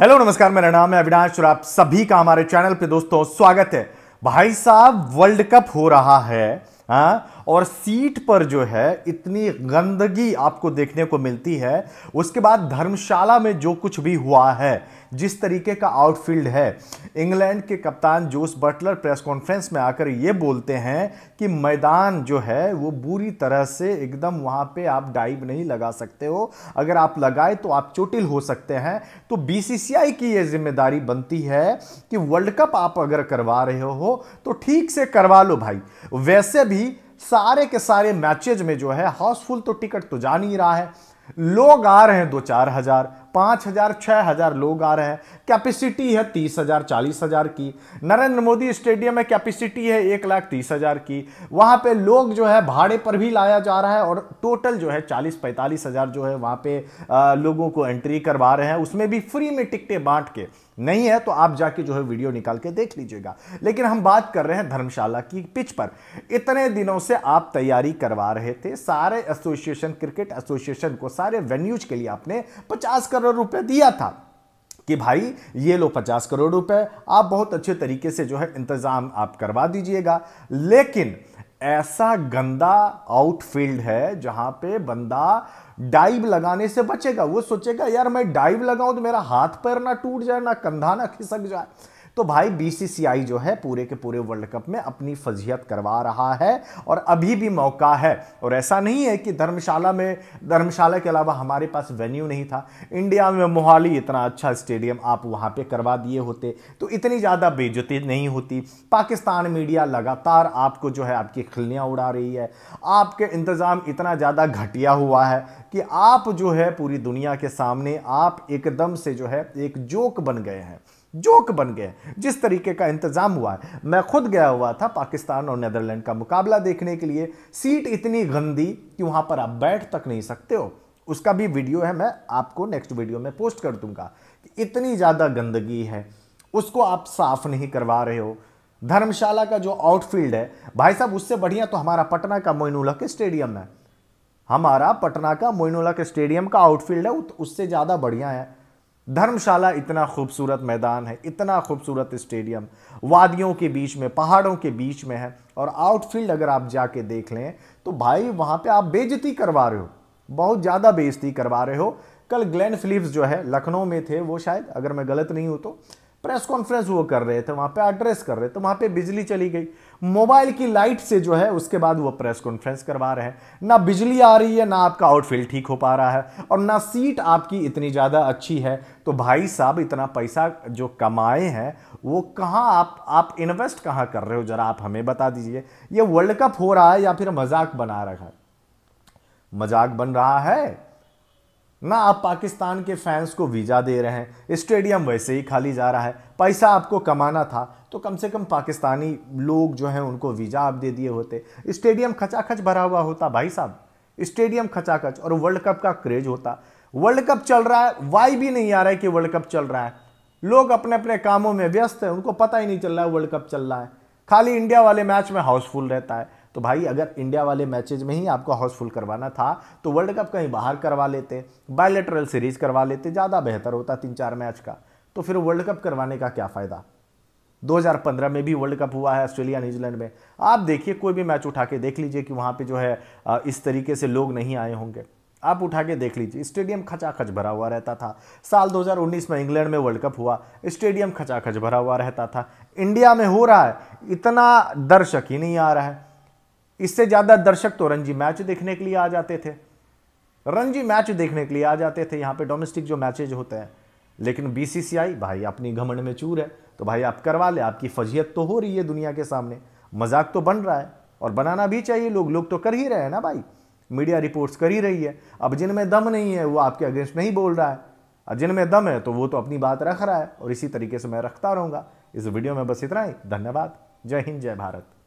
Hello नमस्कार मेरा नाम है अविनाश और आप सभी का हमारे चैनल पे दोस्तों स्वागत है भाई साहब वर्ल्ड कप हो रहा है आ? हाँ, और सीट पर जो है इतनी गंदगी आपको देखने को मिलती है उसके बाद धर्मशाला में जो कुछ भी हुआ है जिस तरीके का आउटफील्ड है इंग्लैंड के कप्तान जोस बटलर प्रेस कॉन्फ्रेंस में आकर ये बोलते हैं कि मैदान जो है वो बुरी तरह से एकदम वहाँ पे आप डाइव नहीं लगा सकते हो अगर आप लगाए तो आप चोटिल हो सकते हैं तो बीसीसीआई की ये जिम्मेदारी बनती है कि वर्ल्ड कप आप अगर करवा रहे हो तो ठीक से करवा लो भाई वैसे भी सारे के सारे मैचेज में जो है हाउसफुल तो टिकट तो जा नहीं रहा है लोग आ रहे हैं दो चार हजार पाँच हज़ार छः हज़ार लोग आ रहे हैं कैपेसिटी है तीस हज़ार चालीस हज़ार की नरेंद्र मोदी स्टेडियम में कैपेसिटी है एक लाख तीस हज़ार की वहाँ पे लोग जो है भाड़े पर भी लाया जा रहा है और टोटल जो है चालीस पैंतालीस हज़ार जो है वहाँ पे आ, लोगों को एंट्री करवा रहे हैं उसमें भी फ्री में टिकटें बांट के नहीं है तो आप जाके जो है वीडियो निकाल के देख लीजिएगा लेकिन हम बात कर रहे हैं धर्मशाला की पिच पर इतने दिनों से आप तैयारी करवा रहे थे सारे एसोसिएशन क्रिकेट एसोसिएशन को सारे वेन्यूज के लिए आपने पचास करोड़ करोड़ रुपए दिया था कि भाई ये लो पचास करोड़ रुपए आप बहुत अच्छे तरीके से जो है इंतजाम आप करवा दीजिएगा लेकिन ऐसा गंदा आउटफील्ड है जहां पे बंदा डाइव लगाने से बचेगा वो सोचेगा यार मैं डाइव लगाऊं तो मेरा हाथ पैर ना टूट जाए ना कंधा ना खिसक जाए तो भाई बीसीसीआई जो है पूरे के पूरे वर्ल्ड कप में अपनी फजीहत करवा रहा है और अभी भी मौका है और ऐसा नहीं है कि धर्मशाला में धर्मशाला के अलावा हमारे पास वेन्यू नहीं था इंडिया में मोहाली इतना अच्छा स्टेडियम आप वहाँ पर करवा दिए होते तो इतनी ज़्यादा बेजती नहीं होती पाकिस्तान मीडिया लगातार आपको जो है आपकी खिलनियाँ उड़ा रही है आपके इंतज़ाम इतना ज़्यादा घटिया हुआ है कि आप जो है पूरी दुनिया के सामने आप एकदम से जो है एक जोक बन गए हैं जोक बन गए जिस तरीके का इंतज़ाम हुआ है मैं खुद गया हुआ था पाकिस्तान और नेदरलैंड का मुकाबला देखने के लिए सीट इतनी गंदी कि वहां पर आप बैठ तक नहीं सकते हो उसका भी वीडियो है मैं आपको नेक्स्ट वीडियो में पोस्ट कर दूंगा इतनी ज़्यादा गंदगी है उसको आप साफ़ नहीं करवा रहे हो धर्मशाला का जो आउटफील्ड है भाई साहब उससे बढ़िया तो हमारा पटना का मोइनुल्ला के स्टेडियम है हमारा पटना का मोइनुल्ला के स्टेडियम का आउटफील्ड है उससे ज़्यादा बढ़िया है धर्मशाला इतना खूबसूरत मैदान है इतना खूबसूरत स्टेडियम वादियों के बीच में पहाड़ों के बीच में है और आउटफील्ड अगर आप जाके देख लें तो भाई वहाँ पे आप बेजती करवा रहे हो बहुत ज़्यादा बेजती करवा रहे हो कल ग्लैन फिलिप्स जो है लखनऊ में थे वो शायद अगर मैं गलत नहीं हूँ तो प्रेस कॉन्फ्रेंस वो कर रहे थे वहाँ पर एड्रेस कर रहे थे वहाँ पर बिजली चली गई मोबाइल की लाइट से जो है उसके बाद वो प्रेस कॉन्फ्रेंस करवा रहे हैं ना बिजली आ रही है ना आपका आउटफील्ड ठीक हो पा रहा है और ना सीट आपकी इतनी ज़्यादा अच्छी है तो भाई साहब इतना पैसा जो कमाए हैं वो कहाँ आप आप इन्वेस्ट कहाँ कर रहे हो ज़रा आप हमें बता दीजिए ये वर्ल्ड कप हो रहा है या फिर मजाक बना रखा है मजाक बन रहा है ना आप पाकिस्तान के फैंस को वीज़ा दे रहे हैं स्टेडियम वैसे ही खाली जा रहा है पैसा आपको कमाना था तो कम से कम पाकिस्तानी लोग जो हैं उनको वीज़ा आप दे दिए होते स्टेडियम खचाखच भरा हुआ होता भाई साहब स्टेडियम खचाखच और वर्ल्ड कप का क्रेज होता वर्ल्ड कप चल रहा है वाई भी नहीं आ रहा है कि वर्ल्ड कप चल रहा है लोग अपने अपने कामों में व्यस्त हैं उनको पता ही नहीं चल रहा है वर्ल्ड कप चल रहा है खाली इंडिया वाले मैच में हाउसफुल रहता है तो भाई अगर इंडिया वाले मैचेज में ही आपको हाउसफुल करवाना था तो वर्ल्ड कप कहीं बाहर करवा लेते बायोलेटरल सीरीज करवा लेते ज़्यादा बेहतर होता तीन चार मैच का तो फिर वर्ल्ड कप करवाने का क्या फ़ायदा 2015 में भी वर्ल्ड कप हुआ है ऑस्ट्रेलिया न्यूजीलैंड में आप देखिए कोई भी मैच उठा के देख लीजिए कि वहाँ पे जो है इस तरीके से लोग नहीं आए होंगे आप उठा के देख लीजिए स्टेडियम खचाखच भरा हुआ रहता था साल 2019 में इंग्लैंड में वर्ल्ड कप हुआ स्टेडियम खचाखच भरा हुआ रहता था इंडिया में हो रहा है इतना दर्शक ही नहीं आ रहा है इससे ज़्यादा दर्शक तो रणजी मैच देखने के लिए आ जाते थे रणजी मैच देखने के लिए आ जाते थे यहाँ पे डोमेस्टिक जो मैचेज होते हैं लेकिन बीसीसीआई भाई अपनी घमंड में चूर है तो भाई आप करवा ले आपकी फजीहत तो हो रही है दुनिया के सामने मजाक तो बन रहा है और बनाना भी चाहिए लोग लोग तो कर ही रहे हैं ना भाई मीडिया रिपोर्ट्स कर ही रही है अब जिनमें दम नहीं है वो आपके अगेंस्ट नहीं बोल रहा है और जिनमें दम है तो वो तो अपनी बात रख रहा है और इसी तरीके से मैं रखता रहूँगा इस वीडियो में बस इतना ही धन्यवाद जय हिंद जय भारत